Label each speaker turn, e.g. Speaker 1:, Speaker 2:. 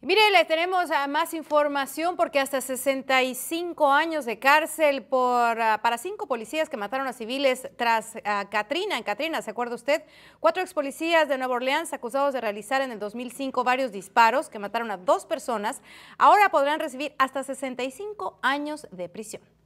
Speaker 1: Mire, le tenemos ah, más información porque hasta 65 años de cárcel por, ah, para cinco policías que mataron a civiles tras ah, Katrina. En Katrina, ¿se acuerda usted? Cuatro ex policías de Nueva Orleans acusados de realizar en el 2005 varios disparos que mataron a dos personas, ahora podrán recibir hasta 65 años de prisión.